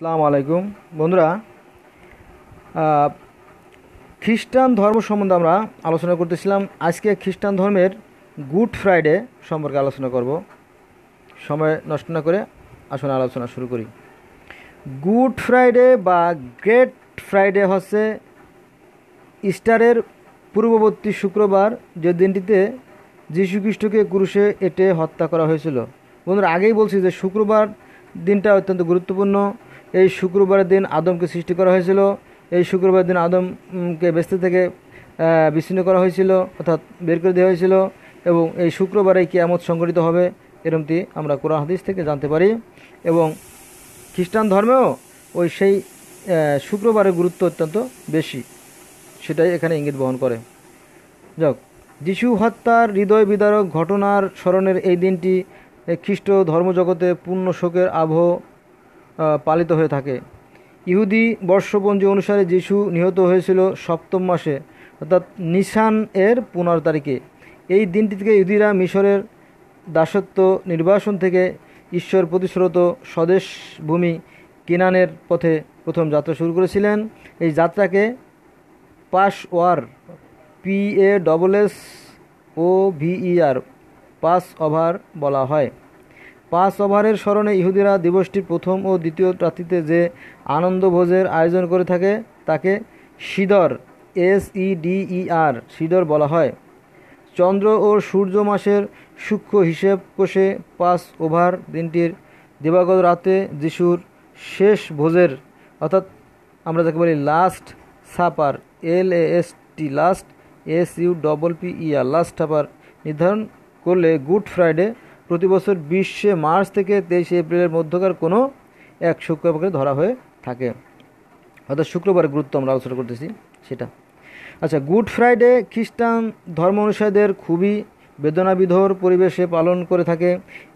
সালাম আলাইকুম বন্ধুরা খ্রিস্টান ধর্ম সম্বন্ধে আমরা আলোচনা করতেছিলাম আজকে খ্রিস্টান ধর্মের গুড ফ্রাইডে সম্পর্কে আলোচনা করব সময় নষ্ট না করে আসলে আলোচনা শুরু করি গুড ফ্রাইডে বা গ্রেট ফ্রাইডে হচ্ছে ইস্টারের পূর্ববর্তী শুক্রবার যে দিনটিতে যীশুখ্রিস্টকে ক্রুশে এটে হত্যা করা হয়েছিল বন্ধুরা আগেই বলছি যে শুক্রবার দিনটা অত্যন্ত গুরুত্বপূর্ণ এই শুক্রবারের দিন আদমকে সৃষ্টি করা হয়েছিল এই শুক্রবারের দিন আদমকে বেস্তে থেকে বিচ্ছিন্ন করা হয়েছিল অর্থাৎ বের করে দেওয়া হয়েছিল এবং এই শুক্রবারে কিয়ামত সংগঠিত হবে এরমটি আমরা কোরআন হাদিস থেকে জানতে পারি এবং খ্রিস্টান ধর্মেও ওই সেই শুক্রবারের গুরুত্ব অত্যন্ত বেশি সেটাই এখানে ইঙ্গিত বহন করে যাক যিশু হত্যার হৃদয় বিদারক ঘটনার স্মরণের এই দিনটি খ্রিস্ট ধর্মজগতে পূর্ণ শোকের আবহ পালিত হয়ে থাকে ইহুদি বর্ষপঞ্জি অনুসারে যিশু নিহত হয়েছিল সপ্তম মাসে অর্থাৎ নিশান এর পনেরো তারিখে এই থেকে ইহুদিরা মিশরের দাসত্ব নির্বাসন থেকে ঈশ্বর প্রতিশ্রত স্বদেশ ভূমি কিনানের পথে প্রথম যাত্রা শুরু করেছিলেন এই যাত্রাকে Passover P A double S O V E R Passover বলা হয় পাঁচ ওভারের স্মরণে ইহুদিরা দিবসটির প্রথম ও দ্বিতীয় রাত্রিতে যে আনন্দভোজের আয়োজন করে থাকে তাকে সিদর এস ই ডি ই আর সিদর বলা হয় চন্দ্র ও সূর্য মাসের সূক্ষ্ম হিসেব কোষে পাঁচ ওভার দিনটির দিবাগত রাতে যিশুর শেষ ভোজের অর্থাৎ আমরা যাকে বলি last supper L S T last S U double P R last supper নির্ধারণ করলে গুড ফ্রাইডে প্রতি বছর বিশে মার্চ থেকে তেইশে এপ্রিলের মধ্যকার কোনো এক শুক্রবারকে ধরা হয়ে থাকে অর্থাৎ শুক্রবারের গুরুত্ব আমরা আলোচনা করতেছি সেটা আচ্ছা গুড ফ্রাইডে খ্রিস্টান ধর্ম অনুসারীদের খুবই বেদনাবিধর পরিবেশে পালন করে থাকে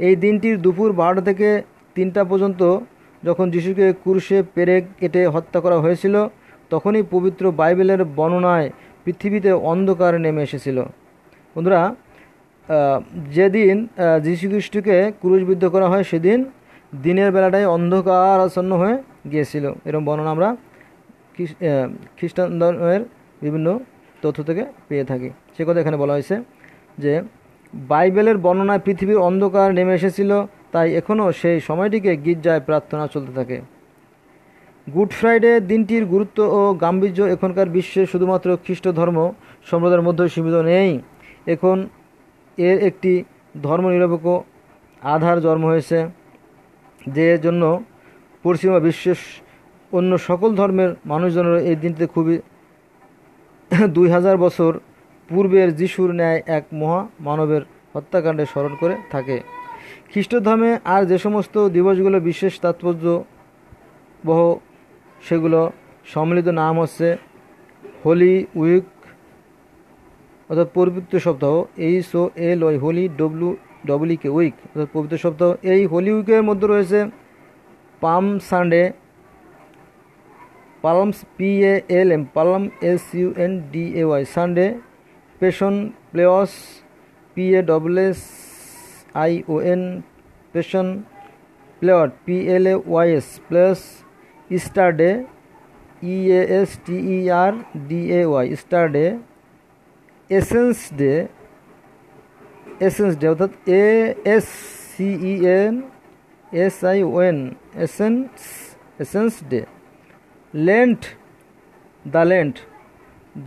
এই দিনটির দুপুর বারোটা থেকে তিনটা পর্যন্ত যখন যিশুকে কুরুষে পেরে কেটে হত্যা করা হয়েছিল তখনই পবিত্র বাইবেলের বর্ণনায় পৃথিবীতে অন্ধকার নেমে এসেছিল বন্ধুরা যেদিন যীশুখ্রিস্টকে ক্রুশবিদ্ধ করা হয় সেদিন দিনের বেলাটাই অন্ধকার আসন্ন হয়ে গিয়েছিল এরকম বর্ণনা আমরা খ্রিস্টান ধর্মের বিভিন্ন তথ্য থেকে পেয়ে থাকি সে কথা এখানে বলা হয়েছে যে বাইবেলের বর্ণনায় পৃথিবীর অন্ধকার নেমে এসেছিল তাই এখনও সেই সময়টিকে গির্জায় প্রার্থনা চলতে থাকে গুড ফ্রাইডে দিনটির গুরুত্ব ও গাম্ভীর্য এখনকার বিশ্বে শুধুমাত্র খ্রিস্ট ধর্ম সম্প্রদায়ের মধ্যে সীমিত নেই এখন এর একটি ধর্মনিরপেক্ষ আধার জন্ম হয়েছে যে জন্য পশ্চিমা বিশ্বের অন্য সকল ধর্মের মানুষজনের এই দিনটিতে খুবই দুই হাজার বছর পূর্বের যিশুর ন্যায় এক মহা মানবের হত্যাকাণ্ডে স্মরণ করে থাকে খ্রিস্টধর্মে আর যে সমস্ত দিবসগুলো বিশেষ তাৎপর্য বহ সেগুলো সম্মিলিত নাম হচ্ছে হোলি উইক অর্থাৎ পবিত্র সপ্তাহ এইচ ও এল লয় হোলি ডব্লিউ কে উইক অর্থাৎ পবিত্র সপ্তাহ এই হোলি উইকের মধ্যে রয়েছে palm Sunday palms P A L M palm S U N D A Y Sunday passion plays P A double S I O N passion player P L A Y S plus Easter day day E S T E R D A Y star day essence day essence day অর্থাৎ A S C E N S I ওয়েন essence essence day lent the lent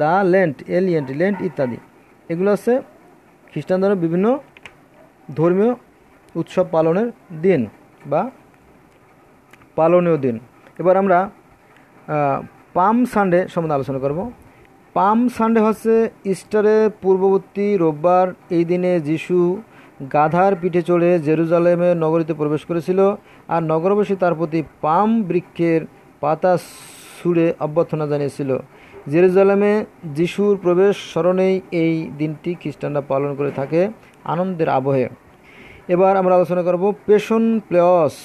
the lent এলিয়েন্ট lent ইত্যাদি এগুলো হচ্ছে খ্রিস্টান ধর্মের বিভিন্ন ধর্মীয় উৎসব পালনের দিন বা পালনীয় দিন এবার আমরা পাম সানডে সম্বন্ধে আলোচনা করব পাম সানডে হচ্ছে ইস্টারের পূর্ববর্তী রোববার এই দিনে যিশু গাধার পিঠে চড়ে জেরুজালেমে নগরীতে প্রবেশ করেছিল আর নগরবাসী তার প্রতি পাম বৃক্ষের পাতা ছুড়ে অভ্যর্থনা জানিয়েছিল জেরুজালেমে যিশুর প্রবেশ স্মরণেই এই দিনটি খ্রিস্টানরা পালন করে থাকে আনন্দের আবহে এবার আমরা আলোচনা করব পেশন প্লেয়স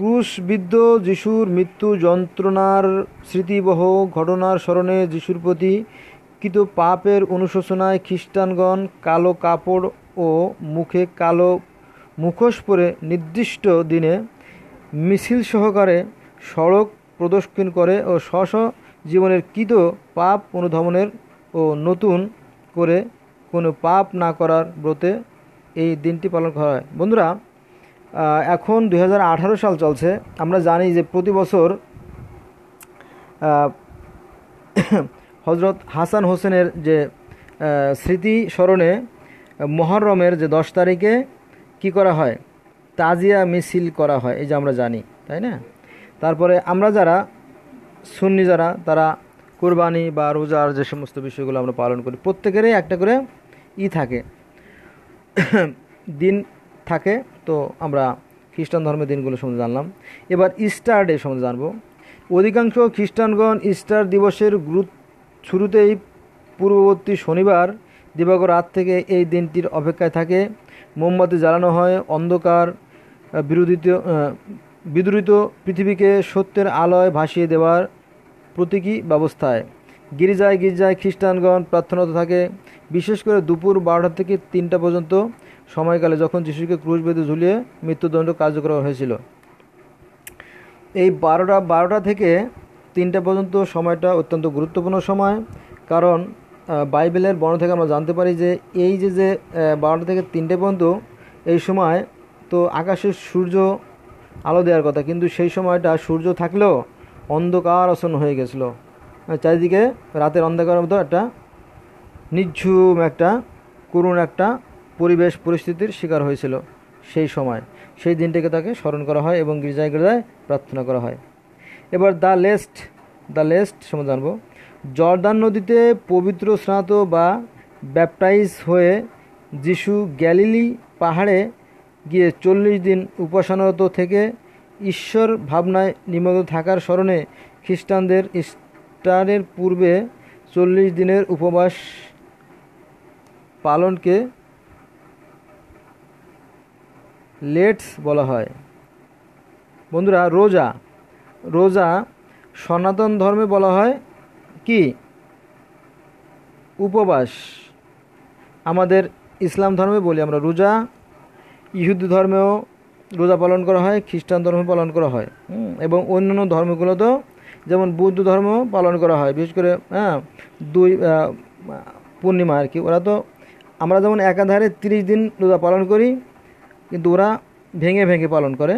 ক্রুশবিদ্ধ যিশুর মৃত্যু যন্ত্রণার স্মৃতিবহ ঘটনার স্মরণে যিশুর প্রতি কৃত পাপের অনুশোচনায় খ্রিস্টানগণ কালো কাপড় ও মুখে কালো মুখোশ পরে নির্দিষ্ট দিনে মিছিল সহকারে সড়ক প্রদর্শন করে ও স্ব জীবনের কৃত পাপ অনুধাবনের ও নতুন করে কোনো পাপ না করার ব্রতে এই দিনটি পালন করা হয় বন্ধুরা এখন দু সাল চলছে আমরা জানি যে প্রতি বছর হজরত হাসান হোসেনের যে স্মৃতি স্মরণে মহরমের যে দশ তারিখে কি করা হয় তাজিয়া মিছিল করা হয় এই যে আমরা জানি তাই না তারপরে আমরা যারা সুন্নি যারা তারা কুরবানি বা রোজার যে সমস্ত বিষয়গুলো আমরা পালন করি প্রত্যেকেরই একটা করে ই থাকে দিন থাকে তো আমরা খ্রিস্টান ধর্মের দিনগুলো সম্বন্ধে জানলাম এবার ইস্টার ডে সম্বন্ধে জানবো অধিকাংশ খ্রিস্টানগণ ইস্টার দিবসের গুরু শুরুতেই পূর্ববর্তী শনিবার দিবাগর রাত থেকে এই দিনটির অপেক্ষায় থাকে মোমবাতি জ্বালানো হয় অন্ধকার বিরোধিত বিদ্রোহিত পৃথিবীকে সত্যের আলোয় ভাসিয়ে দেওয়ার প্রতীকী ব্যবস্থায় গির্জায় গির্জায় খ্রিস্টানগণ প্রার্থনাত থাকে বিশেষ করে দুপুর বারোটা থেকে তিনটা পর্যন্ত সময়কালে যখন যিশুকে ক্রুশ বেঁধে ঝুলিয়ে মৃত্যুদণ্ড কার্যকর হয়েছিল এই বারোটা বারোটা থেকে তিনটা পর্যন্ত সময়টা অত্যন্ত গুরুত্বপূর্ণ সময় কারণ বাইবেলের বর্ণ থেকে আমরা জানতে পারি যে এই যে যে বারোটা থেকে তিনটে পর্যন্ত এই সময় তো আকাশের সূর্য আলো দেওয়ার কথা কিন্তু সেই সময়টা সূর্য থাকলেও অন্ধকার আসন হয়ে গেছিলো চারিদিকে রাতের অন্ধকারের মতো একটা নিঝুম একটা করুণ একটা পরিবেশ পরিস্থিতির শিকার হয়েছিল সেই সময় সেই দিনটিকে তাকে স্মরণ করা হয় এবং গির্জায় গির্জায় প্রার্থনা করা হয় এবার দ্য লেস্ট দ্য লেস্ট সময় জানব জর্দান নদীতে পবিত্র স্নাত বা ব্যাপটাইজ হয়ে যিশু গ্যালিলি পাহাড়ে গিয়ে চল্লিশ দিন উপাসনারত থেকে ঈশ্বর ভাবনায় নিমগ্ন থাকার স্মরণে খ্রিস্টানদের ইফতারের পূর্বে চল্লিশ দিনের উপবাস পালনকে লেটস বলা হয় বন্ধুরা রোজা রোজা সনাতন ধর্মে বলা হয় কি উপবাস আমাদের ইসলাম ধর্মে বলি আমরা রোজা ইহুদ ধর্মেও রোজা পালন করা হয় খ্রিস্টান ধর্মে পালন করা হয় এবং অন্যান্য ধর্মগুলোতেও যেমন বৌদ্ধ ধর্ম পালন করা হয় বিশেষ করে হ্যাঁ দুই পূর্ণিমা আর কি ওরা তো আমরা যেমন একাধারে তিরিশ দিন রোজা পালন করি কিন্তু ওরা ভেঙে ভেঙে পালন করে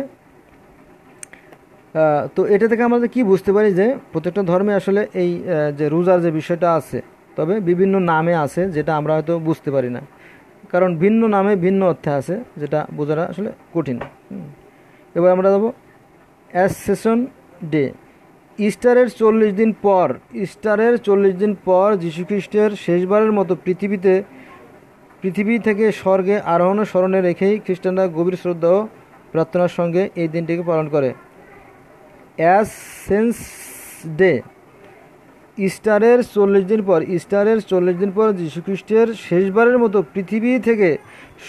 তো এটা থেকে আমরা কি বুঝতে পারি যে প্রত্যেকটা ধর্মে আসলে এই যে রোজার যে বিষয়টা আছে তবে বিভিন্ন নামে আছে যেটা আমরা হয়তো বুঝতে পারি না কারণ ভিন্ন নামে ভিন্ন অর্থে আছে যেটা বোঝাটা আসলে কঠিন এবার আমরা যাবো অ্যাসেশন ডে ইস্টারের চল্লিশ দিন পর ইস্টারের চল্লিশ দিন পর যীশুখ্রিস্টের শেষবারের মতো পৃথিবীতে পৃথিবী থেকে স্বর্গে আরোহণ স্মরণে রেখেই খ্রিস্টানরা গভীর শ্রদ্ধা ও প্রার্থনার সঙ্গে এই দিনটিকে পালন করে অ্যাসেন্স ডে ইস্টারের চল্লিশ দিন পর ইস্টারের চল্লিশ দিন পর যীশুখ্রিস্টের শেষবারের মতো পৃথিবী থেকে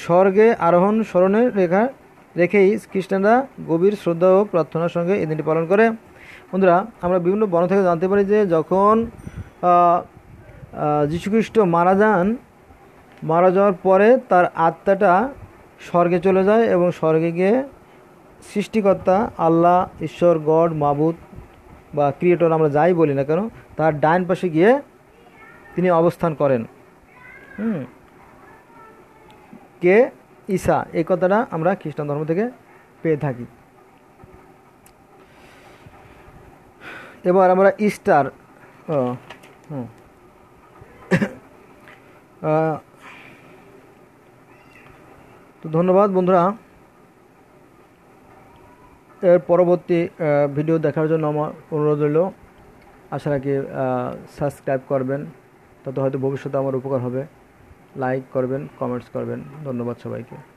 স্বর্গে আরোহণ স্মরণে রেখা রেখেই খ্রিস্টানরা গভীর শ্রদ্ধা ও প্রার্থনার সঙ্গে এই দিনটি পালন করে বন্ধুরা আমরা বিভিন্ন বর্ণ থেকে জানতে পারি যে যখন যীশুখ্রিস্ট মারা যান মারা যাওয়ার পরে তার আত্মাটা স্বর্গে চলে যায় এবং স্বর্গে গিয়ে সৃষ্টিকর্তা আল্লাহ ঈশ্বর গড মাবুত বা ক্রিয়েটর আমরা যাই বলি না কেন তার ডাইন পাশে গিয়ে তিনি অবস্থান করেন হুম কে ঈশা এই কথাটা আমরা খ্রিস্টান ধর্ম থেকে পেয়ে থাকি এবার আমরা ইস্টার তো ধন্যবাদ বন্ধুরা এর পরবর্তী ভিডিও দেখার জন্য আমার অনুরোধ রইল আশা রাখি সাবস্ক্রাইব করবেন তাতে হয়তো ভবিষ্যতে আমার উপকার হবে লাইক করবেন কমেন্টস করবেন ধন্যবাদ সবাইকে